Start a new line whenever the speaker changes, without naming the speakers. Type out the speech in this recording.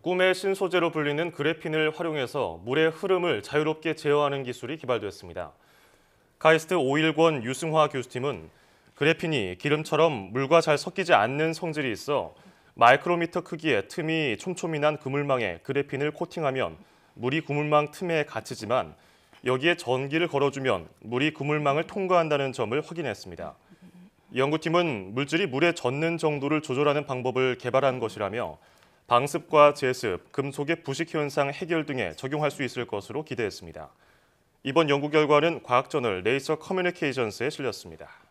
꿈의 신소재로 불리는 그래핀을 활용해서 물의 흐름을 자유롭게 제어하는 기술이 개발됐습니다. 카이스트 5일권 유승화 교수팀은 그래핀이 기름처럼 물과 잘 섞이지 않는 성질이 있어 마이크로미터 크기의 틈이 촘촘히 그물망에 그래핀을 코팅하면 물이 그물망 틈에 갇히지만 여기에 전기를 걸어주면 물이 그물망을 통과한다는 점을 확인했습니다. 연구팀은 물질이 물에 젖는 정도를 조절하는 방법을 개발한 것이라며 방습과 제습, 금속의 부식 현상 해결 등에 적용할 수 있을 것으로 기대했습니다. 이번 연구 결과는 과학저널 레이서 커뮤니케이션스에 실렸습니다.